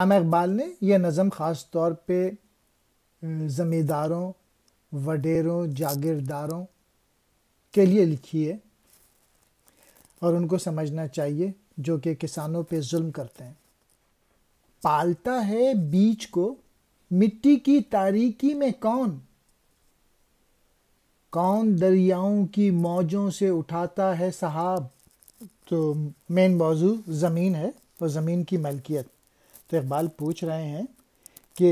अलामा इकबाल ने यह नज़म ख़ास तौर पे ज़मींदारों वडेरों जागीरदारों के लिए लिखी है और उनको समझना चाहिए जो कि किसानों पे जुल्म करते हैं पालता है बीज को मिट्टी की तारीकी में कौन कौन दरियाओं की मौजों से उठाता है साहब तो मेन मौजू ज़मीन है और ज़मीन की मलकियत इकबाल पूछ रहे हैं कि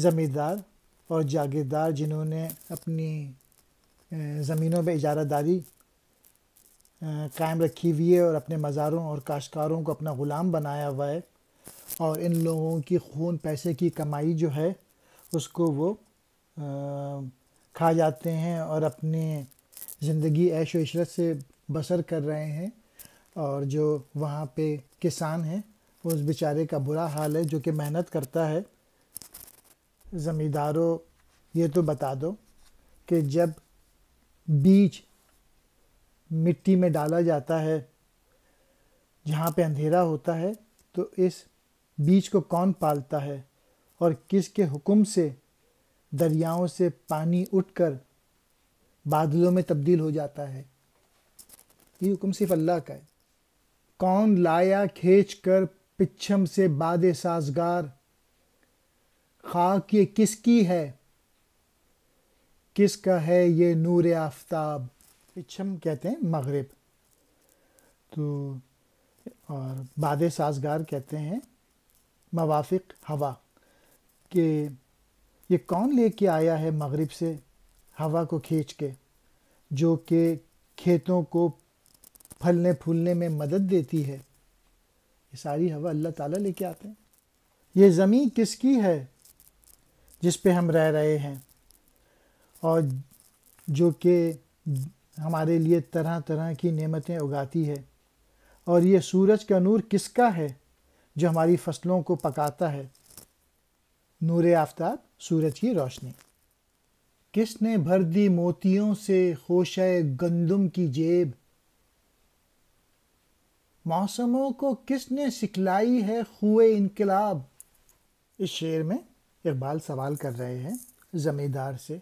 ज़मींदार और जागीरदार जिन्होंने अपनी ज़मीनों पर दारी कायम रखी हुई है और अपने मज़ारों और काश्कारों को अपना ग़ुलाम बनाया हुआ है और इन लोगों की खून पैसे की कमाई जो है उसको वो खा जाते हैं और अपने ज़िंदगी ऐश व इशरत से बसर कर रहे हैं और जो वहाँ पे किसान हैं उस बेचारे का बुरा हाल है जो कि मेहनत करता है ज़मींदारों ये तो बता दो कि जब बीज मिट्टी में डाला जाता है जहाँ पे अंधेरा होता है तो इस बीज को कौन पालता है और किसके हुक्म से दरियाओं से पानी उठकर बादलों में तब्दील हो जाता है ये हुक्म सिर्फ अल्लाह का है कौन लाया खींच कर पिछम से बाद साजगार खाक ये किसकी है किसका है ये नूर आफ्ताब पिछम कहते हैं मगरब तो और बाद साजगार कहते हैं मवाफिक हवा कि ये कौन ले के आया है मगरब से हवा को खींच के जो कि खेतों को फलने फूलने में मदद देती है ये सारी हवा अल्लाह ताला लेके आते हैं ये जमीन किसकी है जिस पे हम रह रहे हैं और जो कि हमारे लिए तरह तरह की नेमतें उगाती है और ये सूरज का नूर किसका है जो हमारी फसलों को पकाता है नूर आफ्ताब सूरज की रोशनी किसने भर दी मोतियों से खोश गंदम की जेब मौसमों को किसने सिखलाई है हुए इनकलाब इस शेर में इकबाल सवाल कर रहे हैं ज़मींदार से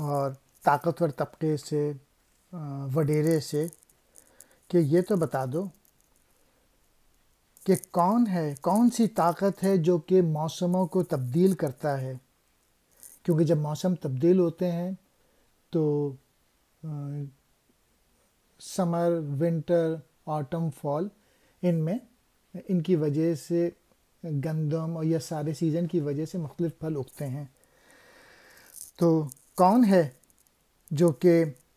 और ताकतवर तबके से वडेरे से कि ये तो बता दो कि कौन है कौन सी ताकत है जो कि मौसमों को तब्दील करता है क्योंकि जब मौसम तब्दील होते हैं तो समर विंटर ऑटम फॉल इनमें इनकी वजह से गंदम और यह सारे सीज़न की वजह से मुख्तलिफ़ फल उगते हैं तो कौन है जो कि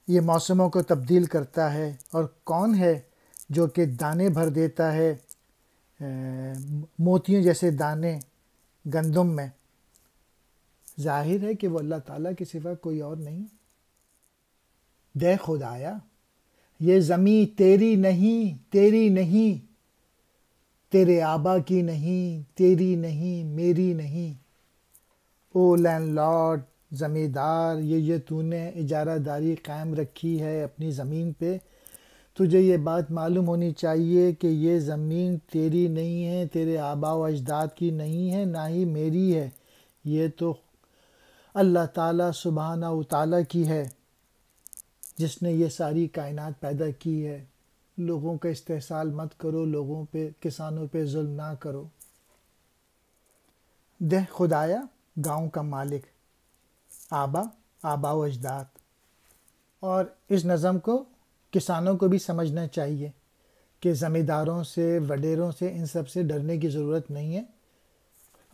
ये मौसमों को तब्दील करता है और कौन है जो कि दाने भर देता है मोतियों जैसे दाने गंदम में जाहिर है कि वो अल्लाह ताला के सिवा कोई और नहीं दे खुदाया ये ज़मी तेरी नहीं तेरी नहीं तेरे आबा की नहीं तेरी नहीं मेरी नहीं ओ लैंड लॉर्ड ज़मींदार ये ये तूने इजारादारी कायम रखी है अपनी ज़मीन पे तुझे ये बात मालूम होनी चाहिए कि ये ज़मीन तेरी नहीं है तेरे आबा व अजदाद की नहीं है ना ही मेरी है ये तो अल्लाह ताला सुबहाना ताला की है जिसने ये सारी कायनात पैदा की है लोगों का इस्तेसाल मत करो लोगों पे किसानों पे जुल्म ना करो देह खुदाया गांव का मालिक आबा आबा अजदाद और इस नज़म को किसानों को भी समझना चाहिए कि ज़मींदारों से वडेरों से इन सब से डरने की ज़रूरत नहीं है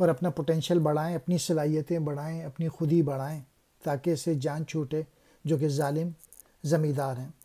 और अपना पोटेंशियल बढ़ाएं अपनी सलाहियतें बढ़ाएं अपनी खुदी बढ़ाएं ताकि इसे जान छूटे जो कि ालिम ज़मींदार हैं